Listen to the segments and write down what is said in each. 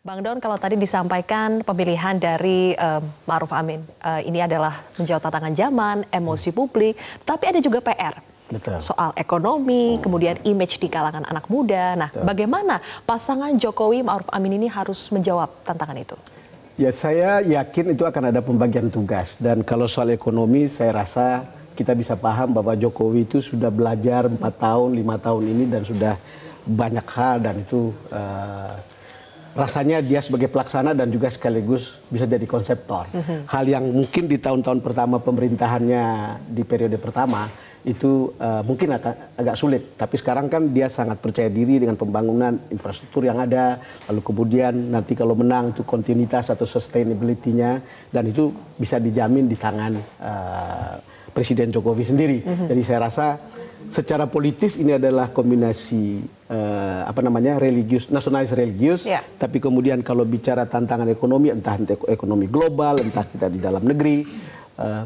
Bang Don, kalau tadi disampaikan pemilihan dari uh, Maruf Amin, uh, ini adalah menjawab tantangan zaman, emosi hmm. publik, tapi ada juga PR. Betul. Soal ekonomi, hmm. kemudian image di kalangan anak muda. Nah, Betul. bagaimana pasangan Jokowi Maruf Amin ini harus menjawab tantangan itu? Ya, saya yakin itu akan ada pembagian tugas. Dan kalau soal ekonomi, saya rasa kita bisa paham bahwa Jokowi itu sudah belajar 4 tahun, lima tahun ini dan sudah banyak hal dan itu... Uh, rasanya dia sebagai pelaksana dan juga sekaligus bisa jadi konseptor. Mm-hmm. Hal yang mungkin di tahun-tahun pertama pemerintahannya di periode pertama itu uh, mungkin agak, agak sulit. Tapi sekarang kan dia sangat percaya diri dengan pembangunan infrastruktur yang ada, lalu kemudian nanti kalau menang itu kontinuitas atau sustainability-nya dan itu bisa dijamin di tangan uh, Presiden Jokowi sendiri. Mm -hmm. Jadi saya rasa secara politis ini adalah kombinasi uh, apa namanya religius nasionalis religius yeah. tapi kemudian kalau bicara tantangan ekonomi entah ekonomi global entah kita di dalam negeri uh,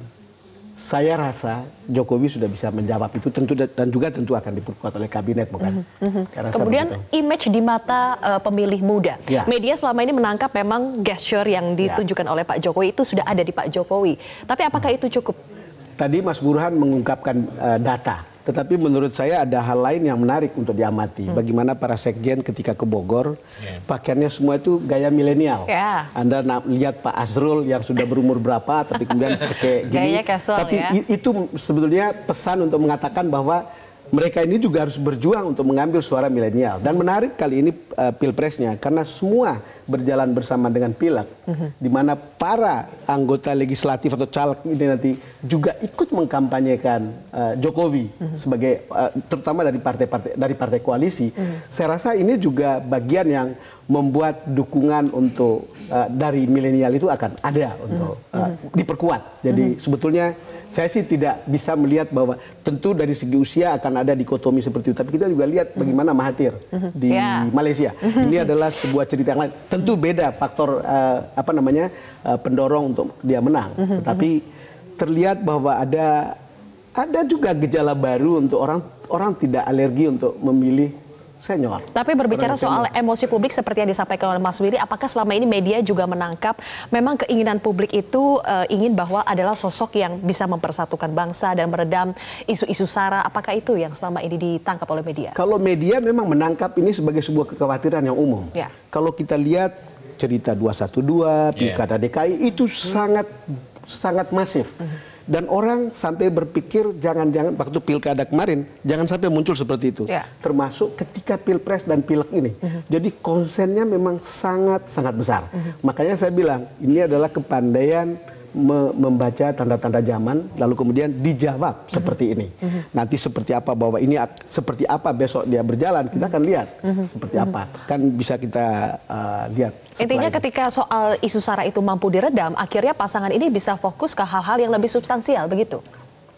saya rasa Jokowi sudah bisa menjawab itu tentu dan juga tentu akan diperkuat oleh kabinet bukan? Mm -hmm. Kemudian begitu. image di mata uh, pemilih muda, ya. media selama ini menangkap memang gesture yang ya. ditunjukkan ya. oleh Pak Jokowi itu sudah ada di Pak Jokowi. Tapi apakah hmm. itu cukup Tadi Mas Burhan mengungkapkan uh, data, tetapi menurut saya ada hal lain yang menarik untuk diamati. Hmm. Bagaimana para sekjen ketika ke Bogor, yeah. pakaiannya semua itu gaya milenial. Yeah. Anda lihat Pak Azrul yang sudah berumur berapa, tapi kemudian pakai gini. Gaya casual, tapi ya. itu sebetulnya pesan untuk mengatakan bahwa mereka ini juga harus berjuang untuk mengambil suara milenial. Dan menarik kali ini uh, pilpresnya karena semua berjalan bersama dengan pilek, mm-hmm. di mana para anggota legislatif atau caleg ini nanti juga ikut mengkampanyekan uh, Jokowi mm-hmm. sebagai uh, terutama dari partai-partai dari partai koalisi. Mm-hmm. Saya rasa ini juga bagian yang membuat dukungan untuk uh, dari milenial itu akan ada untuk uh, diperkuat. Jadi mm-hmm. sebetulnya saya sih tidak bisa melihat bahwa tentu dari segi usia akan ada dikotomi seperti itu. Tapi kita juga lihat bagaimana Mahathir di yeah. Malaysia. Ini adalah sebuah cerita yang lain. Tentu beda faktor uh, apa namanya uh, pendorong untuk dia menang. Tetapi terlihat bahwa ada ada juga gejala baru untuk orang orang tidak alergi untuk memilih senior. Tapi berbicara soal senior. emosi publik seperti yang disampaikan oleh Mas Wiri, apakah selama ini media juga menangkap memang keinginan publik itu uh, ingin bahwa adalah sosok yang bisa mempersatukan bangsa dan meredam isu-isu sara? Apakah itu yang selama ini ditangkap oleh media? Kalau media memang menangkap ini sebagai sebuah kekhawatiran yang umum. Ya. Kalau kita lihat cerita 212, ya. pilkada yeah. DKI itu hmm. sangat sangat masif. Hmm dan orang sampai berpikir jangan-jangan waktu pilkada kemarin jangan sampai muncul seperti itu. Ya. Termasuk ketika pilpres dan pilek ini. Uh mhm. -huh. Jadi konsennya memang sangat sangat besar. Uh mhm. -huh. Makanya saya bilang ini adalah kepandaian membaca tanda-tanda zaman lalu kemudian dijawab mhm. seperti ini. Mhm. Nanti seperti apa bahwa ini seperti apa besok dia berjalan kita akan lihat mhm. seperti apa. Kan bisa kita uh, lihat. Intinya ini. ketika soal isu sara itu mampu diredam, akhirnya pasangan ini bisa fokus ke hal-hal yang lebih substansial begitu.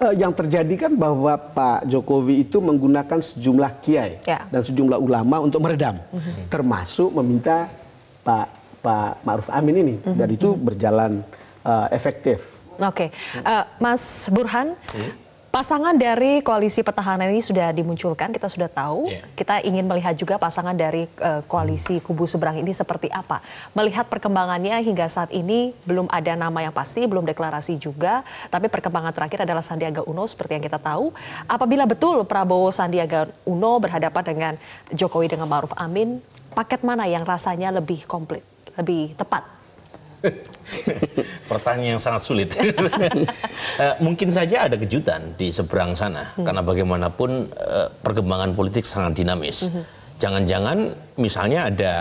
Uh, yang terjadi kan bahwa Pak Jokowi itu menggunakan sejumlah kiai ya. dan sejumlah ulama untuk meredam, mm -hmm. termasuk meminta Pak Pak Ma'ruf Amin ini. Mm -hmm. Dan itu berjalan uh, efektif. Oke, okay. uh, eh, Mas Burhan, hmm? Pasangan dari koalisi petahana ini sudah dimunculkan, kita sudah tahu. Yeah. Kita ingin melihat juga pasangan dari uh, koalisi kubu seberang ini seperti apa. Melihat perkembangannya hingga saat ini belum ada nama yang pasti, belum deklarasi juga. Tapi perkembangan terakhir adalah Sandiaga Uno seperti yang kita tahu. Apabila betul Prabowo Sandiaga Uno berhadapan dengan Jokowi dengan Maruf Amin, paket mana yang rasanya lebih komplit, lebih tepat? Pertanyaan yang sangat sulit. Eh, mungkin saja ada kejutan di seberang sana, hmm. karena bagaimanapun eh, perkembangan politik sangat dinamis. Hmm. Jangan-jangan hmm. misalnya ada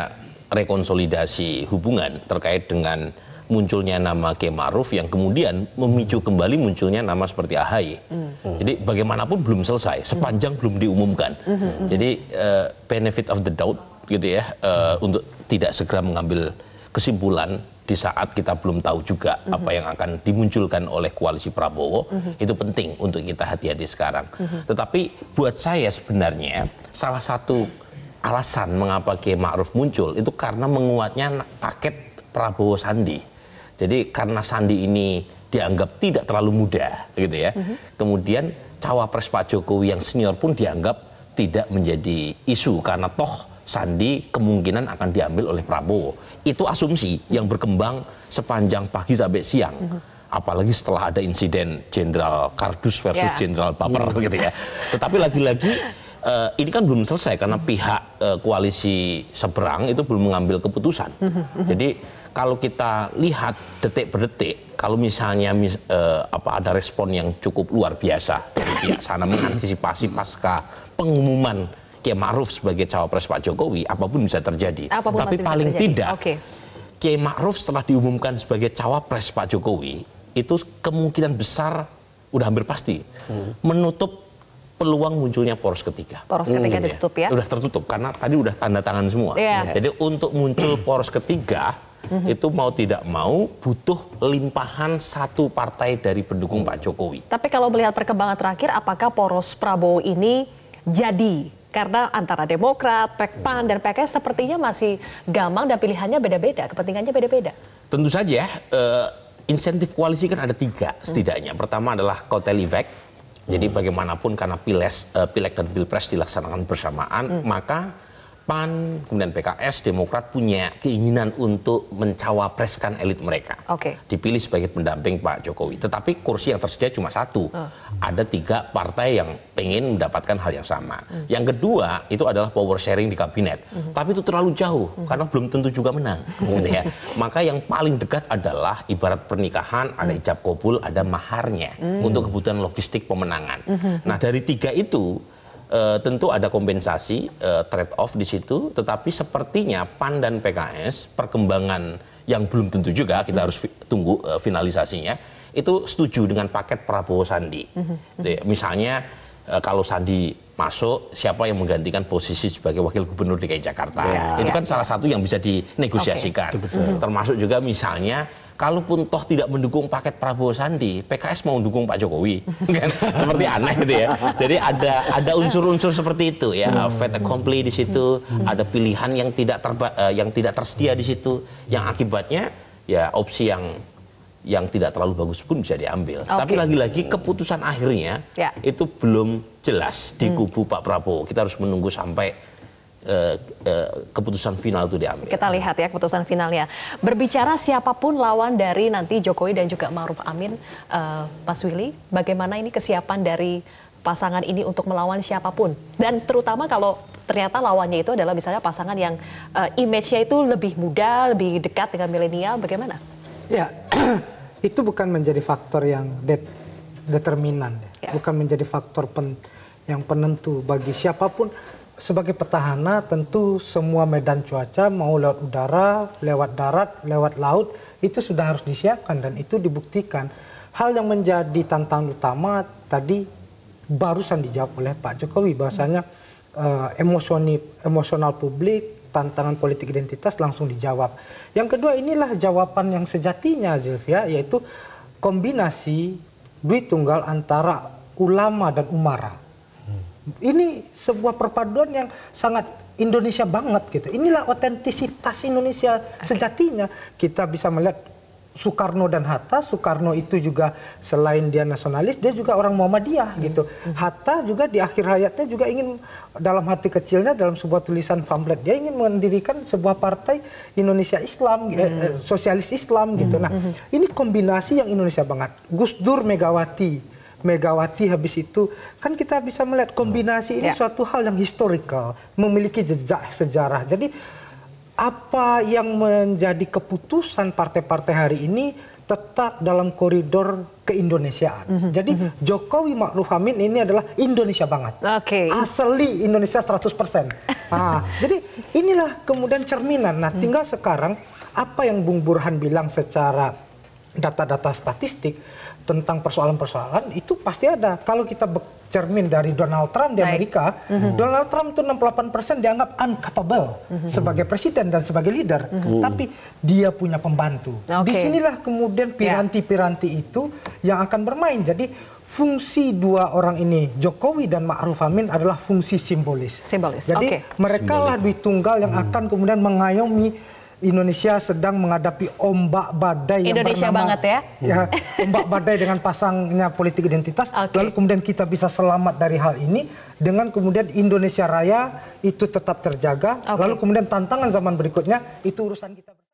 rekonsolidasi hubungan terkait dengan munculnya nama Kemaruf yang kemudian memicu kembali munculnya nama seperti Ahy. Mm. Jadi bagaimanapun belum selesai, sepanjang mm. belum diumumkan. -hmm. hmm. Jadi uh, benefit of the doubt gitu ya uh, untuk tidak segera mengambil kesimpulan di saat kita belum tahu juga mm -hmm. apa yang akan dimunculkan oleh koalisi Prabowo mm -hmm. itu penting untuk kita hati-hati sekarang. Mm -hmm. Tetapi buat saya sebenarnya salah satu alasan mengapa Kiai Ma'ruf muncul itu karena menguatnya paket Prabowo Sandi. Jadi karena Sandi ini dianggap tidak terlalu muda gitu ya. Mm -hmm. Kemudian cawapres Pak Jokowi yang senior pun dianggap tidak menjadi isu karena toh Sandi kemungkinan akan diambil oleh Prabowo. Itu asumsi yang berkembang sepanjang pagi sampai siang. apalagi setelah ada insiden Jenderal Kardus versus ya. Jenderal yeah. Baper yeah. Hmm. gitu ya. Tetapi lagi-lagi uh, ini kan belum selesai karena hmm. pihak uh, koalisi seberang itu belum mengambil keputusan. Hmm, jadi kalau kita lihat detik per detik, kalau misalnya mis, uh, apa ada respon yang cukup luar biasa ya sana mengantisipasi pasca pengumuman Kiai Ma'ruf sebagai cawapres Pak Jokowi, apapun bisa terjadi. Apapun Tapi paling terjadi. tidak, okay. Kiai Ma'ruf setelah diumumkan sebagai cawapres Pak Jokowi, itu kemungkinan besar udah hampir pasti hmm. menutup peluang munculnya poros ketiga. Poros ketiga hmm. tertutup ya? Udah tertutup karena tadi udah tanda tangan semua. Yeah. Jadi untuk muncul poros ketiga mm-hmm. itu mau tidak mau butuh limpahan satu partai dari pendukung Pak Jokowi. Tapi kalau melihat perkembangan terakhir, apakah poros Prabowo ini jadi karena antara Demokrat, PAN, dan PKS sepertinya masih gamang dan pilihannya beda-beda, kepentingannya beda-beda. Tentu saja, uh, insentif koalisi kan ada tiga setidaknya. Hmm. Pertama adalah kotel efek, jadi bagaimanapun karena pilek, uh, eh, dan pilpres dilaksanakan bersamaan, hmm. maka PAN, kemudian PKS, Demokrat punya keinginan untuk mencawapreskan elit mereka. Okay. Dipilih sebagai pendamping Pak Jokowi. Tetapi kursi yang tersedia cuma satu. Uh. Ada tiga partai yang pengen mendapatkan hal yang sama. Uh. Yang kedua itu adalah power sharing di kabinet. Uh. Tapi itu terlalu jauh uh. karena belum tentu juga menang. Gitu ya. Maka yang paling dekat adalah ibarat pernikahan ada ijab kabul, ada maharnya untuk kebutuhan logistik pemenangan. Nah dari tiga itu uh, tentu ada kompensasi uh, trade off di situ, tetapi sepertinya PAN dan PKS perkembangan yang belum tentu juga kita harus tunggu uh, finalisasinya itu setuju dengan paket Prabowo Sandi. misalnya uh, kalau Sandi masuk siapa yang menggantikan posisi sebagai wakil gubernur DKI Jakarta. Ya, itu kan ya. salah satu yang bisa dinegosiasikan. Okay. Termasuk juga misalnya kalaupun toh tidak mendukung paket Prabowo Sandi, PKS mau dukung Pak Jokowi. kan? seperti aneh gitu ya. Jadi ada ada unsur-unsur seperti itu ya. Hmm. Fait accompli di situ, hmm. ada pilihan yang tidak terba, uh, yang tidak tersedia di situ yang akibatnya ya opsi yang yang tidak terlalu bagus pun bisa diambil. Okay. Tapi lagi-lagi keputusan akhirnya ya. itu belum jelas di hmm. kubu hmm. Pak Prabowo. Kita harus menunggu sampai Eh, eh, keputusan final itu diambil. Kita lihat ya keputusan finalnya. Berbicara siapapun lawan dari nanti Jokowi dan juga Ma'ruf Amin, eh, Mas Willy, bagaimana ini kesiapan dari pasangan ini untuk melawan siapapun dan terutama kalau ternyata lawannya itu adalah misalnya pasangan yang image-nya itu lebih muda, lebih dekat dengan milenial, bagaimana? Ya, itu bukan menjadi faktor yang det determinan, ya. ya. bukan menjadi faktor pen yang penentu bagi siapapun sebagai petahana tentu semua medan cuaca mau lewat udara, lewat darat, lewat laut itu sudah harus disiapkan dan itu dibuktikan. Hal yang menjadi tantangan utama tadi barusan dijawab oleh Pak Jokowi bahasanya uh, eh, emosioni, emosional publik, tantangan politik identitas langsung dijawab. Yang kedua inilah jawaban yang sejatinya Zilvia ya, yaitu kombinasi duit tunggal antara ulama dan umara ini sebuah perpaduan yang sangat Indonesia banget gitu. Inilah otentisitas Indonesia sejatinya. Kita bisa melihat Soekarno dan Hatta, Soekarno itu juga selain dia nasionalis, dia juga orang Muhammadiyah hmm. gitu. Hmm. Hatta juga di akhir hayatnya juga ingin dalam hati kecilnya dalam sebuah tulisan pamflet dia ingin mendirikan sebuah partai Indonesia Islam, eh, hmm. eh, sosialis Islam gitu. Hmm. Nah, ini kombinasi yang Indonesia banget. Gus Dur Megawati Megawati habis itu kan kita bisa melihat kombinasi ini yeah. suatu hal yang historical memiliki jejak sejarah jadi apa yang menjadi keputusan partai-partai hari ini tetap dalam koridor keindonesiaan. Mm -hmm. Jadi mm -hmm. Jokowi Ma'ruf Amin ini adalah Indonesia banget. Oke. Okay. Asli Indonesia 100%. ah, jadi inilah kemudian cerminan. Nah, tinggal mm. sekarang apa yang Bung Burhan bilang secara data-data statistik tentang persoalan-persoalan itu pasti ada. Kalau kita cermin dari Donald Trump di Amerika, mm -hmm. Donald Trump itu 68% dianggap uncapable mm -hmm. sebagai presiden dan sebagai leader, mm -hmm. tapi dia punya pembantu. Okay. Disinilah kemudian ya. piranti-piranti itu yang akan bermain. Jadi fungsi dua orang ini Jokowi dan Ma'ruf Amin adalah fungsi simbolis. Simbolis. Jadi okay. mereka lah duit tunggal yang mm. akan kemudian mengayomi Indonesia sedang menghadapi ombak badai Indonesia yang bernama, banget ya. ya ombak badai dengan pasangnya politik identitas. Okay. Lalu kemudian kita bisa selamat dari hal ini dengan kemudian Indonesia Raya itu tetap terjaga. Okay. Lalu kemudian tantangan zaman berikutnya itu urusan kita.